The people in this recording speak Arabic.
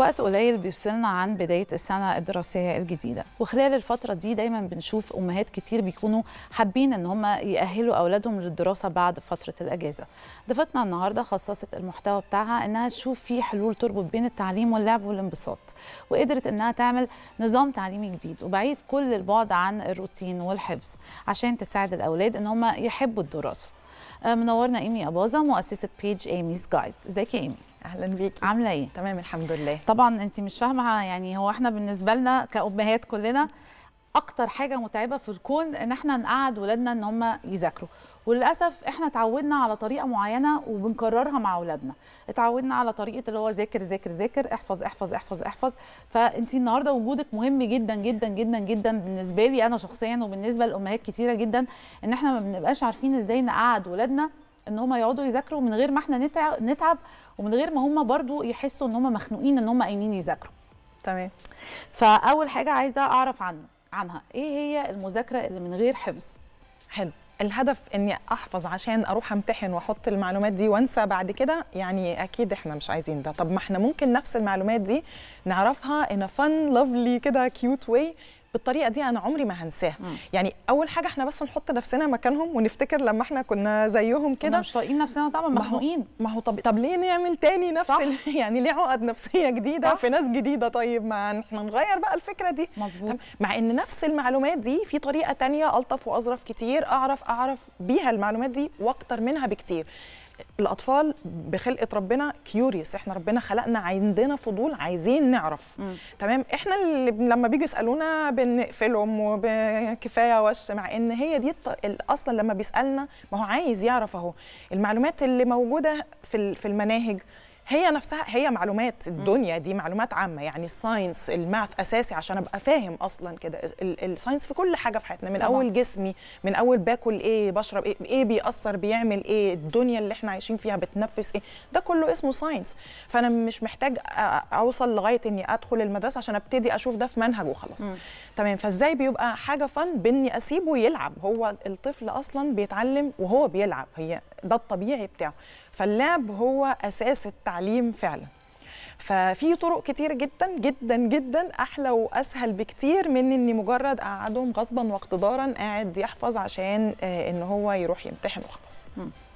وقت قليل بيوصلنا عن بداية السنة الدراسية الجديدة وخلال الفترة دي دايما بنشوف أمهات كتير بيكونوا حابين إن هم يأهلوا أولادهم للدراسة بعد فترة الأجازة ضيفتنا النهاردة خصصت المحتوى بتاعها إنها تشوف في حلول تربط بين التعليم واللعب والانبساط وقدرت إنها تعمل نظام تعليمي جديد وبعيد كل البعد عن الروتين والحفظ عشان تساعد الأولاد إن هم يحبوا الدراسة آه، منورنا ايمي اباظه مؤسسه بيج ايميز جايد ازيك يا ايمي اهلا بيكي عامله ايه تمام الحمد لله طبعا انت مش فاهمه يعني هو احنا بالنسبه لنا كامهات كلنا اكتر حاجه متعبه في الكون ان احنا نقعد ولادنا ان هم يذاكروا وللاسف احنا اتعودنا على طريقه معينه وبنكررها مع اولادنا اتعودنا على طريقه اللي هو ذاكر ذاكر ذاكر احفظ احفظ احفظ احفظ فانت النهارده وجودك مهم جدا جدا جدا جدا بالنسبه لي انا شخصيا وبالنسبه لامهات كتيره جدا ان احنا ما بنبقاش عارفين ازاي نقعد ولادنا ان هم يقعدوا يذاكروا من غير ما احنا نتعب ومن غير ما هم برضو يحسوا ان هم مخنوقين ان هم قايمين يذاكروا تمام فاول حاجه عايزه اعرف عنه عنها ايه هي المذاكره اللي من غير حفظ حلو الهدف اني احفظ عشان اروح امتحن واحط المعلومات دي وانسى بعد كده يعني اكيد احنا مش عايزين ده طب ما احنا ممكن نفس المعلومات دي نعرفها ان فن lovely كده كيوت واي بالطريقه دي انا عمري ما هنساها يعني اول حاجه احنا بس نحط نفسنا مكانهم ونفتكر لما احنا كنا زيهم كده مش طايقين نفسنا طبعا مخنوقين ما هو طب طب ليه نعمل تاني نفس صح. ال... يعني ليه عقد نفسيه جديده صح. في ناس جديده طيب ما احنا نغير بقى الفكره دي مظبوط مع ان نفس المعلومات دي في طريقه تانية الطف واظرف كتير اعرف اعرف بيها المعلومات دي واكتر منها بكتير الاطفال بخلقه ربنا كيوريوس احنا ربنا خلقنا عندنا فضول عايزين نعرف تمام احنا اللي لما بيجوا يسالونا بنقفلهم وكفايه وش مع ان هي دي اصلا لما بيسالنا ما هو عايز يعرف اهو المعلومات اللي موجوده في في المناهج هي نفسها هي معلومات الدنيا دي معلومات عامه يعني الساينس الماث اساسي عشان ابقى فاهم اصلا كده الساينس في كل حاجه في حياتنا من طبعا. اول جسمي من اول باكل ايه بشرب ايه ايه بيأثر بيعمل ايه الدنيا اللي احنا عايشين فيها بتنفس ايه ده كله اسمه ساينس فانا مش محتاج اوصل لغايه اني ادخل المدرسه عشان ابتدي اشوف ده في منهج وخلاص تمام فازاي بيبقى حاجه فن باني اسيبه يلعب هو الطفل اصلا بيتعلم وهو بيلعب هي ده الطبيعي بتاعه فاللعب هو اساس التعليم فعلا ففي طرق كتير جدا جدا جدا احلى واسهل بكتير من اني مجرد اقعدهم غصبا واقتدارا قاعد يحفظ عشان آه، ان هو يروح يمتحن وخلاص